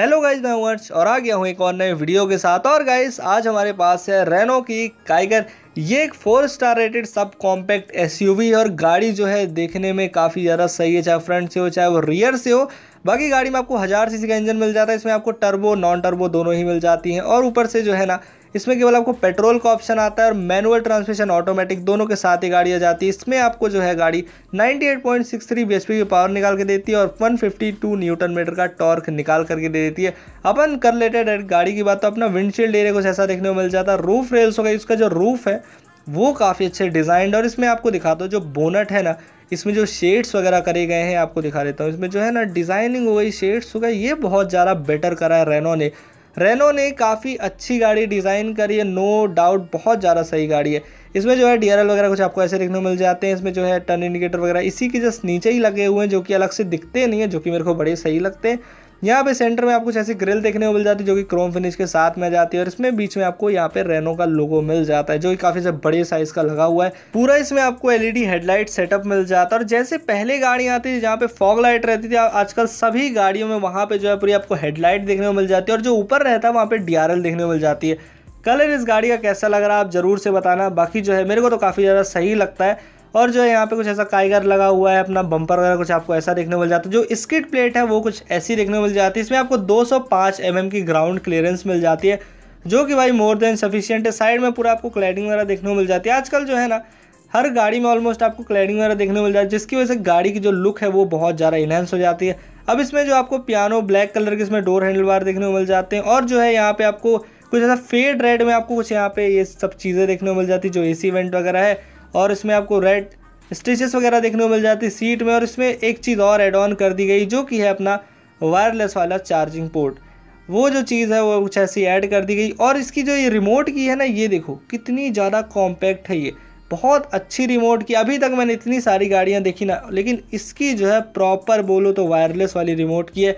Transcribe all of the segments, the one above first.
hello guys मैं वंश और आ गया हूँ एक और नए वीडियो के साथ और गाइस आज हमारे पास है रेनो की काइगर ये एक four star rated sub compact SUV और गाड़ी जो है देखने में काफ़ी ज़्यादा सही है चाहे फ्रंट से हो चाहे वो रियर से हो बाकी गाड़ी में आपको हज़ार सीसी का इंजन मिल जाता है इसमें आपको टर्बो नॉन टर्बो दोनों ही मिल जाती हैं और ऊपर से जो है ना इसमें केवल आपको पेट्रोल का ऑप्शन आता है और मैनुअल ट्रांसमिशन ऑटोमेटिक दोनों के साथ ही गाड़ियाँ जाती है इसमें आपको जो है गाड़ी 98.63 bhp की पावर निकाल के देती है और 152 न्यूटन मीटर का टॉर्क निकाल करके दे देती है अपन कर लेते गाड़ी की बात तो अपना विंडशील्ड एरिया कुछ ऐसा देखने को मिल जाता है रूफ रेल्स होगा इसका जो रूफ है वो काफ़ी अच्छे डिज़ाइंड और इसमें आपको दिखाता हूँ जो बोनट है ना इसमें जो शेड्स वगैरह करे गए हैं आपको दिखा देता हूँ इसमें जो है ना डिज़ाइनिंग हो गई शेड्स हो गए ये बहुत ज़्यादा बेटर करा है रेनो ने रेनो ने काफ़ी अच्छी गाड़ी डिज़ाइन करी है नो डाउट बहुत ज़्यादा सही गाड़ी है इसमें जो है डी वगैरह कुछ आपको ऐसे देखने को मिल जाते हैं इसमें जो है टर्न इंडिकेटर वगैरह इसी के जस्ट नीचे ही लगे हुए हैं जो कि अलग से दिखते नहीं है जो कि मेरे को बड़े सही लगते हैं यहाँ पे सेंटर में आपको कुछ ऐसी ग्रिल देखने को मिल जाती है जो कि क्रोम फिनिश के साथ में जाती है और इसमें बीच में आपको यहाँ पे रेनो का लोगो मिल जाता है जो कि काफी बड़े साइज का लगा हुआ है पूरा इसमें आपको एलईडी हेडलाइट सेटअप मिल जाता है और जैसे पहले गाड़ी आती थी जहाँ पे फॉग लाइट रहती थी आजकल सभी गाड़ियों में वहाँ पे जो है पूरी आपको हेडलाइट देखने को मिल जाती है और जो ऊपर रहता है वहाँ पे डी देखने को मिल जाती है कलर इस गाड़ी का कैसा लग रहा है आप ज़रूर से बताना बाकी जो है मेरे को तो काफ़ी ज़्यादा सही लगता है और जो है यहाँ पे कुछ ऐसा कारीगर लगा हुआ है अपना बम्पर वगैरह कुछ आपको ऐसा देखने मिल जाता है जो स्किट प्लेट है वो कुछ ऐसी देखने मिल जाती है इसमें आपको 205 mm की ग्राउंड क्लियरेंस मिल जाती है जो कि भाई मोर देन सफिशियंट है साइड में पूरा आपको क्लैडिंग वगैरह देखने को मिल जाती है आजकल जो है ना हर गाड़ी में ऑलमोस्ट आपको क्लैडिंग वगैरह देखने मिल जाती है जिसकी वजह से गाड़ी की जो लुक है वो बहुत ज़्यादा इन्हेंस हो जाती है अब इसमें जो आपको पियानो ब्लैक कलर के इसमें डोर हैंडल बार देखने को मिल जाते हैं और जो है यहाँ पे आपको कुछ ऐसा फेड रेड में आपको कुछ यहाँ पे ये सब चीज़ें देखने को मिल जाती है जो ए सी इवेंट वगैरह है और इसमें आपको रेड स्टिचेस वगैरह देखने को मिल जाती है सीट में और इसमें एक चीज़ और एड ऑन कर दी गई जो कि है अपना वायरलेस वाला चार्जिंग पोर्ट वो जो चीज़ है वो कुछ ऐसी ऐड कर दी गई और इसकी जो ये रिमोट की है ना ये देखो कितनी ज़्यादा कॉम्पैक्ट है ये बहुत अच्छी रिमोट की अभी तक मैंने इतनी सारी गाड़ियाँ देखी ना लेकिन इसकी जो है प्रॉपर बोलो तो वायरलेस वाली रिमोट की है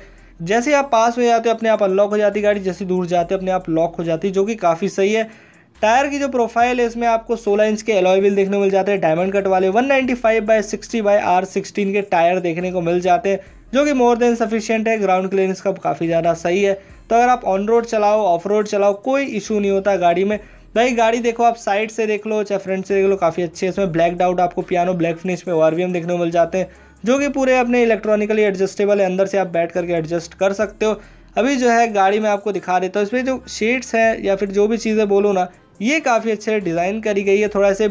जैसे आप पास में जाते हो अपने आप अनलॉक हो जाती गाड़ी जैसे दूर जाते हो अपने आप लॉक हो जाती जो कि काफ़ी सही है टायर की जो प्रोफाइल है इसमें आपको 16 इंच के एलॉय व्हील देखने को मिल जाते हैं डायमंड कट वाले 195 ninety five by sixty by R sixteen के टायर देखने को मिल जाते हैं जो कि मोर देन सफिशियंट है ग्राउंड क्लियरेंस का काफ़ी ज़्यादा सही है तो अगर आप ऑन रोड चलाओ ऑफ रोड चलाओ कोई इशू नहीं होता गाड़ी में भाई गाड़ी देखो आप साइड से देख लो चाहे फ्रंट से देख लो काफ़ी अच्छी है इसमें ब्लैक डाउट आपको पियानो ब्लैक फिनिश में और देखने को मिल जाते हैं जो कि पूरे अपने इलेक्ट्रॉनिकली एडजस्टेबल है अंदर से आप बैठ करके एडजस्ट कर सकते हो अभी जो है गाड़ी में आपको दिखा देता हूँ इसमें जो शेड्स हैं या फिर जो भी चीज़ें बोलो ना ये काफ़ी अच्छे डिज़ाइन करी गई है थोड़ा से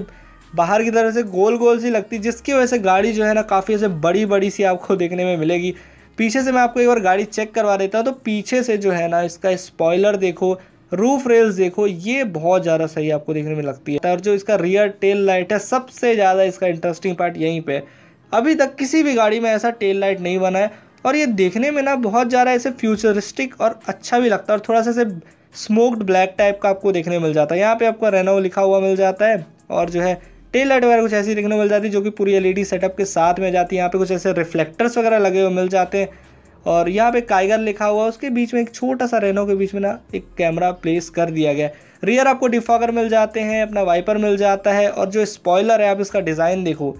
बाहर की तरफ से गोल गोल सी लगती है जिसकी वजह से गाड़ी जो है ना काफ़ी ऐसे बड़ी बड़ी सी आपको देखने में मिलेगी पीछे से मैं आपको एक बार गाड़ी चेक करवा देता हूँ तो पीछे से जो है ना इसका स्पॉयलर देखो रूफ रेल्स देखो ये बहुत ज़्यादा सही आपको देखने में लगती है और जो इसका रियर टेल लाइट है सबसे ज़्यादा इसका इंटरेस्टिंग पार्ट यहीं पर अभी तक किसी भी गाड़ी में ऐसा टेल लाइट नहीं बना है और ये देखने में ना बहुत ज़्यादा ऐसे फ्यूचरिस्टिक और अच्छा भी लगता है और थोड़ा सा ऐसे स्मोक्ड ब्लैक टाइप का आपको देखने मिल जाता है यहाँ पे आपको रेनो लिखा हुआ मिल जाता है और जो है टेल लाइट वगैरह कुछ ऐसी देखने मिल जाती है जो कि पूरी एलईडी सेटअप के साथ में जाती है यहाँ पे कुछ ऐसे रिफ्लेक्टर्स वगैरह लगे हुए मिल जाते हैं और यहाँ पे काइगर लिखा हुआ है उसके बीच में एक छोटा सा रेनो के बीच में ना एक कैमरा प्लेस कर दिया गया रियर आपको डिफॉगर मिल जाते हैं अपना वाइपर मिल जाता है और जो स्पॉयलर है आप इसका डिज़ाइन देखो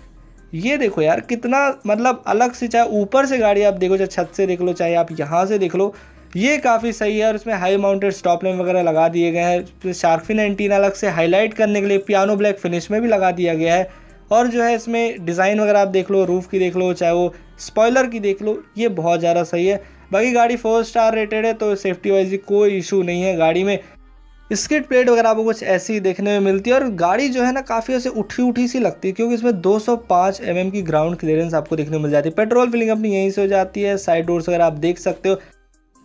ये देखो यार कितना मतलब अलग से चाहे ऊपर से गाड़ी आप देखो चाहे छत से देख लो चाहे आप यहाँ से देख लो ये काफ़ी सही है और इसमें हाई माउंटेड स्टॉप लैम्प वगैरह लगा दिए गए हैं शार्कफिन एंटीना अलग से हाईलाइट करने के लिए पियानो ब्लैक फिनिश में भी लगा दिया गया है और जो है इसमें डिज़ाइन वगैरह आप देख लो रूफ़ की देख लो चाहे वो स्पॉयलर की देख लो ये बहुत ज़्यादा सही है बाकी गाड़ी फोर स्टार रेटेड है तो सेफ्टी वाइज कोई इशू नहीं है गाड़ी में स्किट प्लेट वगैरह आपको कुछ ऐसी देखने में मिलती है और गाड़ी जो है ना काफ़ी ऐसे उठी उठी सी लगती है क्योंकि इसमें 205 सौ mm की ग्राउंड क्लियरेंस आपको देखने मिल जाती है पेट्रोल फिलिंग अपनी यहीं से हो जाती है साइड डोर्स वगैरह आप देख सकते हो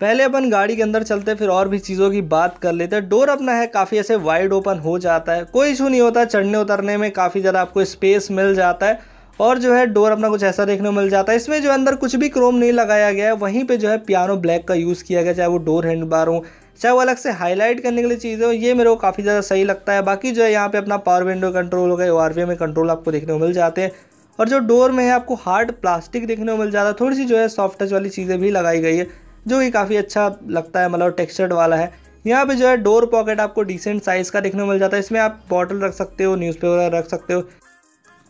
पहले अपन गाड़ी के अंदर चलते फिर और भी चीज़ों की बात कर लेते हैं डोर अपना है काफ़ी ऐसे वाइड ओपन हो जाता है कोई इशू नहीं होता चढ़ने उतरने में काफ़ी ज़्यादा आपको स्पेस मिल जाता है और जो है डोर अपना कुछ ऐसा देखने को मिल जाता है इसमें जो अंदर कुछ भी क्रोम नहीं लगाया गया है वहीं पे जो है पियानो ब्लैक का यूज़ किया गया चाहे वो डोर हैंड बार हो चाहे वो अलग से हाईलाइट करने के लिए चीज़ हो ये मेरे को काफ़ी ज़्यादा सही लगता है बाकी जो है यहाँ पे अपना पावर विंडो कंट्रोल हो गया ओ में कंट्रोल आपको देखने को मिल जाते हैं और जो डोर में है आपको हार्ड प्लास्टिक देखने को मिल जाता है थोड़ी सी जो है सॉफ्ट टच वाली चीज़ें भी लगाई गई है जो कि काफ़ी अच्छा लगता है मतलब टेक्सचर्ड वाला है यहाँ पे जो है डोर पॉकेट आपको डिसेंट साइज़ का देखने को मिल जाता है इसमें आप बॉटल रख सकते हो न्यूज़पेपर रख सकते हो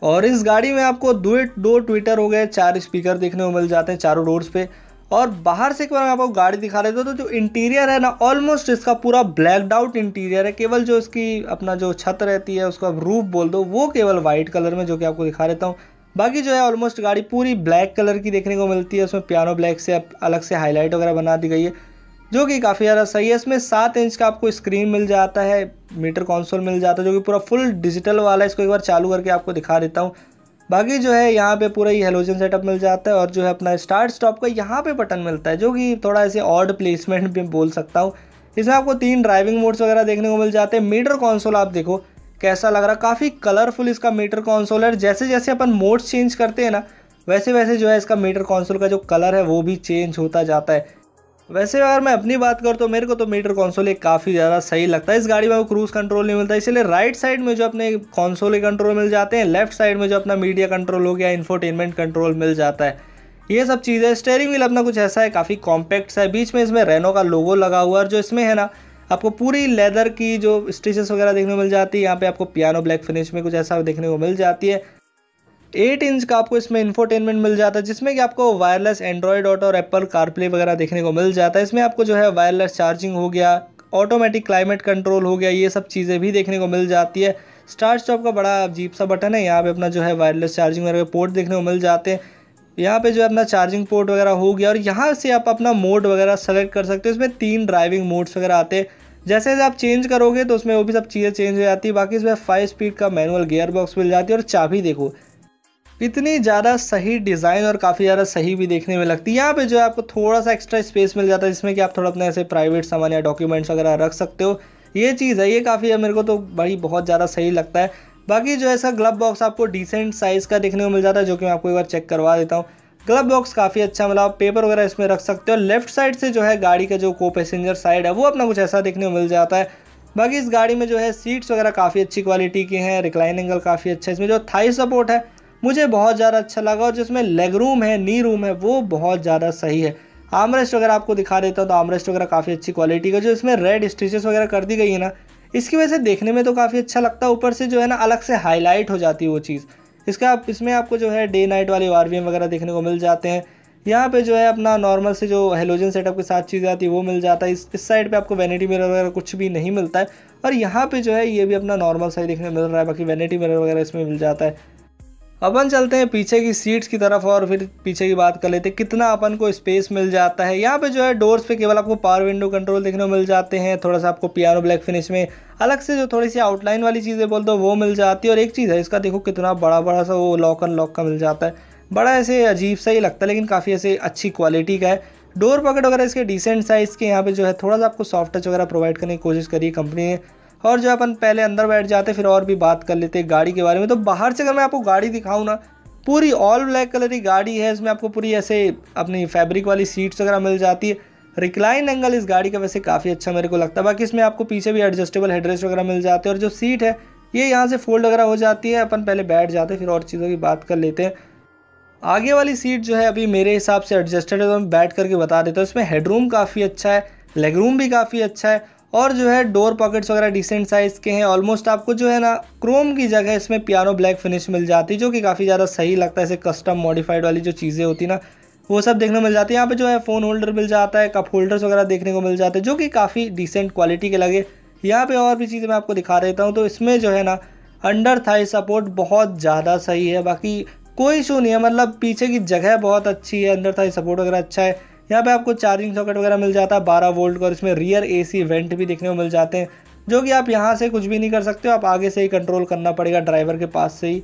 और इस गाड़ी में आपको दो दो ट्विटर हो गए चार स्पीकर देखने को मिल जाते हैं चारों डोर्स पे और बाहर से एक बार आपको गाड़ी दिखा रहे थे तो जो इंटीरियर है ना ऑलमोस्ट इसका पूरा ब्लैकड आउट इंटीरियर है केवल जो इसकी अपना जो छत रहती है उसका रूफ बोल दो वो केवल वाइट कलर में जो कि आपको दिखा देता हूँ बाकी जो है ऑलमोस्ट गाड़ी पूरी ब्लैक कलर की देखने को मिलती है उसमें पियानो ब्लैक से अलग से हाईलाइट वगैरह बना दी गई है जो कि काफ़ी ज़्यादा सही है इसमें सात इंच का आपको स्क्रीन मिल जाता है मीटर कंसोल मिल जाता है जो कि पूरा फुल डिजिटल वाला है इसको एक बार चालू करके आपको दिखा देता हूँ बाकी जो है यहाँ पे पूरा ही हेलोजन सेटअप मिल जाता है और जो है अपना स्टार्ट स्टॉप का यहाँ पे बटन मिलता है जो कि थोड़ा ऐसे ऑर्ड प्लेसमेंट भी बोल सकता हूँ इसमें आपको तीन ड्राइविंग मोड्स वगैरह देखने को मिल जाते हैं मीटर कॉन्सोल आप देखो कैसा लग रहा काफ़ी कलरफुल इसका मीटर कॉन्सोल है जैसे जैसे अपन मोड्स चेंज करते हैं ना वैसे वैसे जो है इसका मीटर कॉन्सोल का जो कलर है वो भी चेंज होता जाता है वैसे अगर मैं अपनी बात करूँ तो मेरे को तो मीटर कॉन्सोल एक काफ़ी ज़्यादा सही लगता है इस गाड़ी में वो क्रूज़ कंट्रोल नहीं मिलता इसलिए राइट साइड में जो अपने कॉन्सोल कंट्रोल मिल जाते हैं लेफ्ट साइड में जो अपना मीडिया कंट्रोल हो गया इन्फोटेनमेंट कंट्रोल मिल जाता है ये सब चीज़ें स्टेयरिंग व्हील अपना कुछ ऐसा है काफ़ी कॉम्पैक्ट सा है बीच में इसमें रेनो का लोगो लगा हुआ है और जो इसमें है ना आपको पूरी लेदर की जो स्टिचेस वगैरह देखने को मिल जाती है यहाँ पे आपको पियानो ब्लैक फिनिश में कुछ ऐसा देखने को मिल जाती है एट इंच का आपको इसमें इन्फोटेनमेंट मिल जाता है जिसमें कि आपको वायरलेस एंड्रॉयड ऑटो और एप्पल कारप्ले वगैरह देखने को मिल जाता है इसमें आपको जो है वायरलेस चार्जिंग हो गया ऑटोमेटिक क्लाइमेट कंट्रोल हो गया ये सब चीज़ें भी देखने को मिल जाती है स्टार्ट स्टॉप का बड़ा अजीब सा बटन है यहाँ पे अपना जो है वायरलेस चार्जिंग वगैरह पोर्ट देखने को मिल जाते हैं यहाँ पे जो है अपना चार्जिंग पोर्ट वगैरह हो गया और यहाँ से आप अपना मोड वगैरह सेलेक्ट कर सकते हो इसमें तीन ड्राइविंग मोड्स वगैरह आते हैं जैसे जैसे आप चेंज करोगे तो उसमें वो भी सब चीज़ें चेंज हो जाती है बाकी इसमें फाइव स्पीड का मैनुअल गियर बॉक्स मिल जाती है और चाबी देखो इतनी ज़्यादा सही डिज़ाइन और काफ़ी ज़्यादा सही भी देखने में लगती है यहाँ पे जो है आपको थोड़ा सा एक्स्ट्रा स्पेस मिल जाता है जिसमें कि आप थोड़ा अपने ऐसे प्राइवेट सामान या डॉक्यूमेंट्स वगैरह रख सकते हो ये चीज़ है ये काफ़ी मेरे को तो भाई बहुत ज़्यादा सही लगता है बाकी जो है इसका ग्लब बॉक्स आपको डिसेंट साइज़ का देखने को मिल जाता है जो कि मैं आपको एक बार चेक करवा देता हूँ ग्लब बॉक्स काफ़ी अच्छा मतलब आप पेपर वगैरह इसमें रख सकते हो लेफ्ट साइड से जो है गाड़ी का जो को पैसेंजर साइड है वो अपना कुछ ऐसा देखने को मिल जाता है बाकी इस गाड़ी में जो है सीट्स वगैरह काफ़ी अच्छी क्वालिटी की हैं रिक्लाइन एंगल काफ़ी अच्छा है इसमें जो थाई सपोर्ट है मुझे बहुत ज़्यादा अच्छा लगा और जिसमें लेग रूम है नी रूम है वो बहुत ज़्यादा सही है आमरेस्ट वगैरह आपको दिखा देता हूँ तो आमरेस्ट वगैरह काफ़ी अच्छी क्वालिटी का जो इसमें रेड स्टिचेस वगैरह कर दी गई है ना इसकी वजह से देखने में तो काफ़ी अच्छा लगता है ऊपर से जो है ना अलग से हाईलाइट हो जाती है वो चीज़ इसका आप इसमें आपको जो है डे नाइट वाले आर वगैरह देखने को मिल जाते हैं यहाँ पे जो है अपना नॉर्मल से जो हेलोजन सेटअप के साथ चीज़ आती है वो मिल जाता है इस इस साइड पे आपको वैनिटी मिरर वगैरह कुछ भी नहीं मिलता है और यहाँ पे जो है ये भी अपना नॉर्मल साइज देखने मिल रहा है बाकी वैनिटी मिरर वगैरह इसमें मिल जाता है अपन चलते हैं पीछे की सीट्स की तरफ और फिर पीछे की बात कर लेते हैं कितना अपन को स्पेस मिल जाता है यहाँ पे जो है डोर्स पे केवल आपको पावर विंडो कंट्रोल देखने को मिल जाते हैं थोड़ा सा आपको पियानो ब्लैक फिनिश में अलग से जो थोड़ी सी आउटलाइन वाली चीज़ें बोल दो वो मिल जाती है और एक चीज़ है इसका देखो कितना बड़ा बड़ा सा वो लॉक लॉक का मिल जाता है बड़ा ऐसे अजीब सा ही लगता है लेकिन काफ़ी ऐसे अच्छी क्वालिटी का है डोर पॉकेट वगैरह इसके डिसेंट साइज़ के यहाँ पे जो है थोड़ा सा आपको सॉफ्ट टच वगैरह प्रोवाइड करने की कोशिश करी है कंपनी ने और जो अपन पहले अंदर बैठ जाते फिर और भी बात कर लेते गाड़ी के बारे में तो बाहर से अगर मैं आपको गाड़ी दिखाऊँ ना पूरी ऑल ब्लैक कलर की गाड़ी है इसमें आपको पूरी ऐसे अपनी फैब्रिक वाली सीट्स वगैरह मिल जाती है रिक्लाइन एंगल इस गाड़ी का वैसे काफ़ी अच्छा मेरे को लगता है बाकी इसमें आपको पीछे भी एडजस्टेबल हेडरेस्ट वगैरह मिल जाते हैं और जो सीट है ये यहाँ से फोल्ड वगैरह हो जाती है अपन पहले बैठ जाते फिर और चीज़ों की बात कर लेते हैं आगे वाली सीट जो है अभी मेरे हिसाब से एडजस्टेड है तो मैं बैठ करके बता देते हैं इसमें हेडरूम काफ़ी अच्छा है लेगरूम भी काफ़ी अच्छा है और जो है डोर पॉकेट्स वगैरह डिसेंट साइज़ के हैं ऑलमोस्ट आपको जो है ना क्रोम की जगह इसमें पियानो ब्लैक फिनिश मिल जाती है जो कि काफ़ी ज़्यादा सही लगता है ऐसे कस्टम मॉडिफाइड वाली जो चीज़ें होती ना वो सब देखने को मिल जाती है यहाँ पे जो है फ़ोन होल्डर मिल जाता है कप होल्डर्स वगैरह देखने को मिल जाते हैं जो कि काफ़ी डिसेंट क्वालिटी के लगे यहाँ पर और भी चीज़ें मैं आपको दिखा देता हूँ तो इसमें जो है ना अंडर थाई सपोर्ट बहुत ज़्यादा सही है बाकी कोई इशू नहीं है मतलब पीछे की जगह बहुत अच्छी है अंडर थाई सपोर्ट वगैरह अच्छा है यहाँ पे आपको चार्जिंग सॉकेट वगैरह मिल जाता है बारह वोल्ट का और इसमें रियर एसी वेंट भी देखने को मिल जाते हैं जो कि आप यहाँ से कुछ भी नहीं कर सकते हो आप आगे से ही कंट्रोल करना पड़ेगा ड्राइवर के पास से ही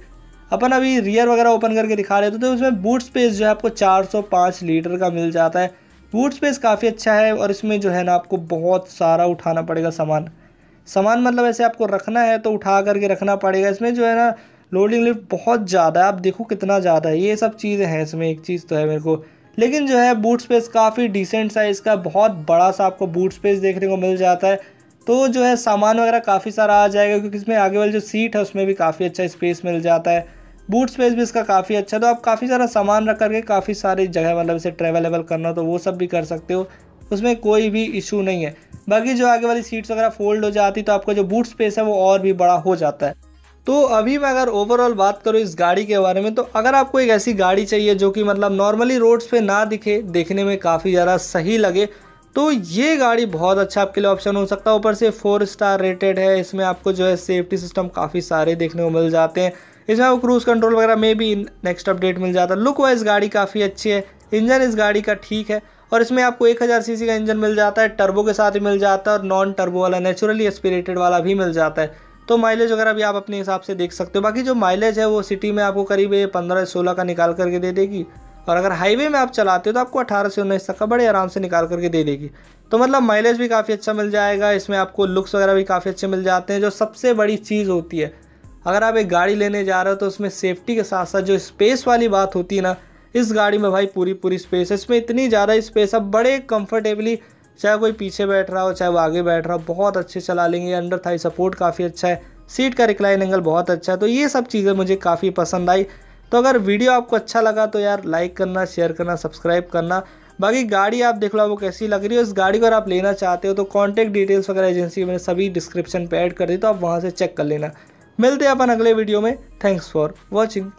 अपन अभी रियर वगैरह ओपन करके दिखा रहे थे तो उसमें बूट स्पेस जो है आपको 405 लीटर का मिल जाता है बूट स्पेस काफ़ी अच्छा है और इसमें जो है ना आपको बहुत सारा उठाना पड़ेगा सामान सामान मतलब ऐसे आपको रखना है तो उठा करके रखना पड़ेगा इसमें जो है ना लोडिंग लिफ्ट बहुत ज़्यादा है आप देखो कितना ज़्यादा है ये सब चीज़ें हैं इसमें एक चीज़ तो है मेरे को लेकिन जो है बूट स्पेस काफ़ी डिसेंट साइज़ का बहुत बड़ा सा आपको बूट स्पेस देखने को मिल जाता है तो जो है सामान वगैरह काफ़ी सारा आ जाएगा क्योंकि इसमें आगे वाली जो सीट है उसमें भी काफ़ी अच्छा स्पेस मिल जाता है बूट स्पेस भी इसका काफ़ी अच्छा तो आप काफ़ी सारा सामान रख करके काफ़ी सारी जगह मतलब इसे ट्रेवलेबल करना तो वो सब भी कर सकते हो उसमें कोई भी इशू नहीं है बाकी जो आगे वाली सीट्स वगैरह फोल्ड हो जाती तो आपका जो बूट स्पेस है वो और भी बड़ा हो जाता है तो अभी मैं अगर ओवरऑल बात करूँ इस गाड़ी के बारे में तो अगर आपको एक ऐसी गाड़ी चाहिए जो कि मतलब नॉर्मली रोड्स पे ना दिखे देखने में काफ़ी ज़्यादा सही लगे तो ये गाड़ी बहुत अच्छा आपके लिए ऑप्शन हो सकता है ऊपर से फोर स्टार रेटेड है इसमें आपको जो है सेफ्टी सिस्टम काफ़ी सारे देखने को मिल जाते हैं इसमें आपको क्रूज़ कंट्रोल वगैरह में भी नेक्स्ट अपडेट मिल जाता है लुक वाइज गाड़ी काफ़ी अच्छी है इंजन इस गाड़ी का ठीक है और इसमें आपको 1000 सीसी का इंजन मिल जाता है टर्बो के साथ ही मिल जाता है और नॉन टर्बो वाला नेचुरली एस्पिरेटेड वाला भी मिल जाता है तो माइलेज वगैरह भी आप अपने हिसाब से देख सकते हो बाकी जो माइलेज है वो सिटी में आपको करीब पंद्रह सोलह का निकाल करके दे देगी और अगर हाईवे में आप चलाते हो तो आपको अठारह से उन्नीस तक का बड़े आराम से निकाल करके दे देगी तो मतलब माइलेज भी काफ़ी अच्छा मिल जाएगा इसमें आपको लुक्स वगैरह भी काफ़ी अच्छे मिल जाते हैं जो सबसे बड़ी चीज़ होती है अगर आप एक गाड़ी लेने जा रहे हो तो उसमें सेफ्टी के साथ साथ जो स्पेस वाली बात होती है ना इस गाड़ी में भाई पूरी पूरी स्पेस है इसमें इतनी ज़्यादा स्पेस अब बड़े कंफर्टेबली चाहे कोई पीछे बैठ रहा हो चाहे वो आगे बैठ रहा हो बहुत अच्छे चला लेंगे अंडर थाई सपोर्ट काफ़ी अच्छा है सीट का रिक्लाइन एंगल बहुत अच्छा है तो ये सब चीज़ें मुझे काफ़ी पसंद आई तो अगर वीडियो आपको अच्छा लगा तो यार लाइक करना शेयर करना सब्सक्राइब करना बाकी गाड़ी आप देख लो वो कैसी लग रही है उस गाड़ी को अगर आप लेना चाहते हो तो कॉन्टैक्ट डिटेल्स वगैरह एजेंसी मैंने सभी डिस्क्रिप्शन पर ऐड कर दी तो आप वहाँ से चेक कर लेना मिलते हैं अपन अगले वीडियो में थैंक्स फॉर वॉचिंग